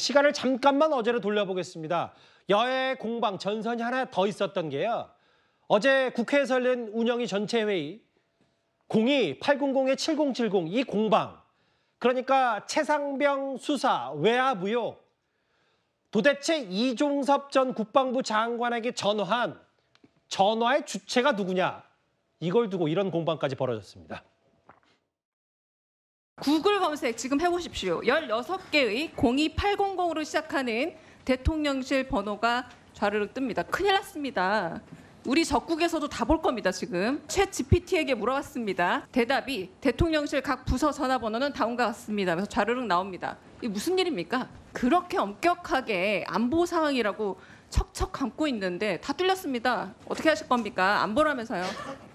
시간을 잠깐만 어제로 돌려보겠습니다. 여야 공방 전선이 하나 더 있었던 게요. 어제 국회에서 열린 운영위 전체 회의 공이 800의 7070 이 공방 그러니까 최상병 수사 외압 의혹 도대체 이종섭 전 국방부 장관에게 전화한 전화의 주체가 누구냐 이걸 두고 이런 공방까지 벌어졌습니다. 구글 검색 지금 해보십시오. 16개의 02800으로 시작하는 대통령실 번호가 좌르르 뜹니다. 큰일 났습니다. 우리 적국에서도 다 볼 겁니다, 지금. 최 GPT에게 물어봤습니다. 대답이 대통령실 각 부서 전화번호는 다음과 같습니다. 그래서 좌르륵 나옵니다. 이게 무슨 일입니까? 그렇게 엄격하게 안보 상황이라고 척척 감고 있는데 다 뚫렸습니다. 어떻게 하실 겁니까? 안보라면서요.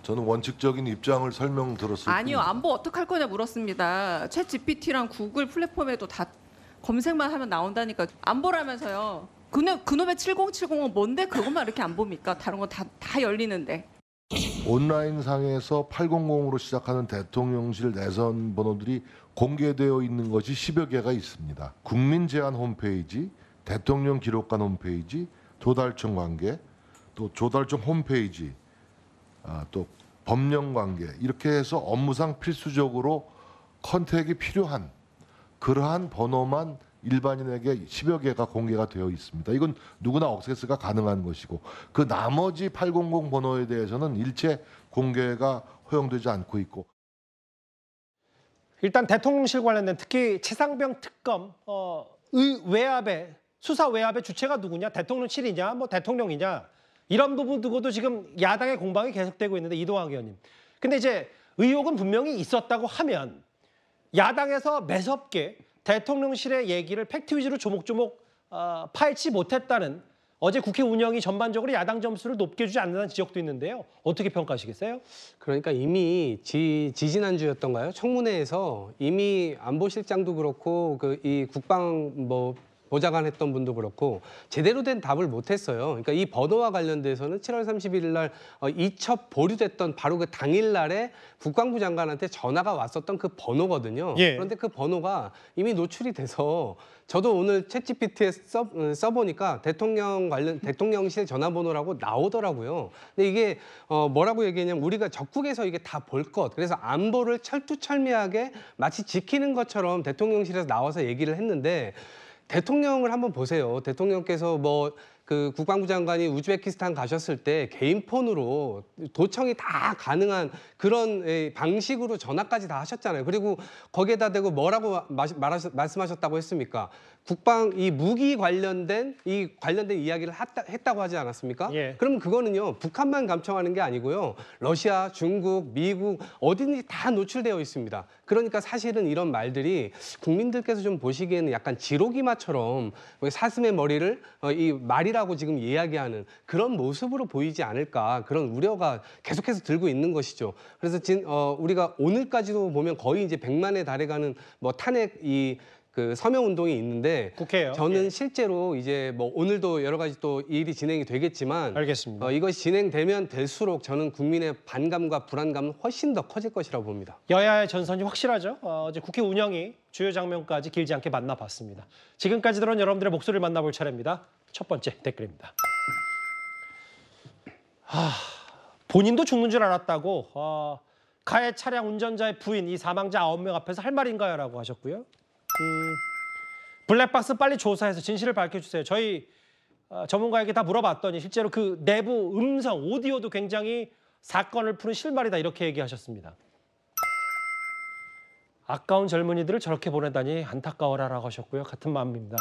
저는 원칙적인 입장을 설명 들었을 아니요, 안보 어떻게 할 거냐 물었습니다. 챗 GPT랑 구글 플랫폼에도 다 검색만 하면 나온다니까 안보라면서요. 그놈, 그놈의 7070은 뭔데 그것만 이렇게 안 봅니까? 다른 건다다 열리는데. 온라인 상에서 800으로 시작하는 대통령실 내선 번호들이 공개되어 있는 것이 10여 개가 있습니다. 국민 제안 홈페이지, 대통령 기록관 홈페이지, 조달청 관계, 또 조달청 홈페이지, 아, 또 법령 관계 이렇게 해서 업무상 필수적으로 컨택이 필요한 그러한 번호만 일반인에게 10여 개가 공개가 되어 있습니다. 이건 누구나 억세스가 가능한 것이고 그 나머지 800 번호에 대해서는 일체 공개가 허용되지 않고 있고 일단 대통령실 관련된 특히 최상병 특검 어, 의 외압에 수사 외압의 주체가 누구냐, 대통령실이냐, 뭐 대통령이냐 이런 부분 두고도 지금 야당의 공방이 계속되고 있는데 이동학 의원님. 근데 이제 의혹은 분명히 있었다고 하면 야당에서 매섭게 대통령실의 얘기를 팩트 위주로 조목조목 어, 아, 파헤치 못했다는 어제 국회 운영이 전반적으로 야당 점수를 높게 주지 않는다는 지적도 있는데요. 어떻게 평가하시겠어요? 그러니까 이미 지, 지난주였던가요? 청문회에서 이미 안보실장도 그렇고 그 이 국방 뭐 보좌관했던 분도 그렇고 제대로 된 답을 못했어요. 그러니까 이 번호와 관련돼서는 7월 31일 날 어, 이첩 보류됐던 바로 그 당일 날에 국방부 장관한테 전화가 왔었던 그 번호거든요. 예. 그런데 그 번호가 이미 노출이 돼서 저도 오늘 채 g 피트에 써, 어, 써보니까 대통령 관련 대통령실 전화번호라고 나오더라고요. 근데 이게 어, 뭐라고 얘기했냐면 우리가 적국에서 이게 다 볼 것. 그래서 안보를 철두철미하게 마치 지키는 것처럼 대통령실에서 나와서 얘기를 했는데 대통령을 한번 보세요. 대통령께서 뭐그 국방부 장관이 우즈베키스탄 가셨을 때 개인폰으로 도청이 다 가능한 그런 예, 방식으로 전화까지 다 하셨잖아요. 그리고 거기에다 대고 뭐라고 말하셨, 말씀하셨다고 했습니까? 국방 이 무기 관련된 이 관련된 이야기를 했다, 했다고 하지 않았습니까? 예. 그럼 그거는요 북한만 감청하는 게 아니고요 러시아, 중국, 미국 어디든지 다 노출되어 있습니다. 그러니까 사실은 이런 말들이 국민들께서 좀 보시기에는 약간 지로기마처럼 그 사슴의 머리를 어, 이 말이 아니라고 지금 이야기하는 그런 모습으로 보이지 않을까 그런 우려가 계속해서 들고 있는 것이죠. 그래서 진, 어, 우리가 오늘까지도 보면 거의 이제 100만에 달해가는 뭐 탄핵 이그 서명 운동이 있는데 국회요. 저는 예. 실제로 이제 뭐 오늘도 여러 가지 또 일이 진행이 되겠지만 알겠습니다. 어, 이것이 진행되면 될수록 저는 국민의 반감과 불안감은 훨씬 더 커질 것이라고 봅니다. 여야의 전선이 확실하죠. 어, 제 국회 운영이 주요 장면까지 길지 않게 만나봤습니다. 지금까지 들은 여러분들의 목소리를 만나볼 차례입니다. 첫 번째 댓글입니다. 아, 본인도 죽는 줄 알았다고 어, 가해 차량 운전자의 부인 이 사망자 9명 앞에서 할 말인가요라고 하셨고요. 음, 블랙박스 빨리 조사해서 진실을 밝혀주세요. 저희 어, 전문가에게 다 물어봤더니 실제로 그 내부 음성, 오디오도 굉장히 사건을 푸는 실마리다 이렇게 얘기하셨습니다. 아까운 젊은이들을 저렇게 보내다니 안타까워라라고 하셨고요. 같은 마음입니다.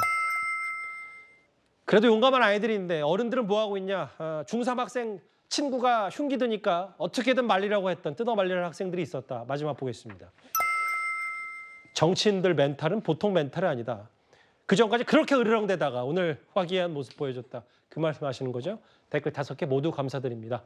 그래도 용감한 아이들인데 어른들은 뭐하고 있냐. 아, 중3 학생 친구가 흉기 드니까 어떻게든 말리라고 했던 뜯어 말리는 학생들이 있었다. 마지막 보겠습니다. 정치인들 멘탈은 보통 멘탈이 아니다. 그 전까지 그렇게 으르렁대다가 오늘 화기애애한 모습 보여줬다. 그 말씀하시는 거죠. 댓글 다섯 개 모두 감사드립니다.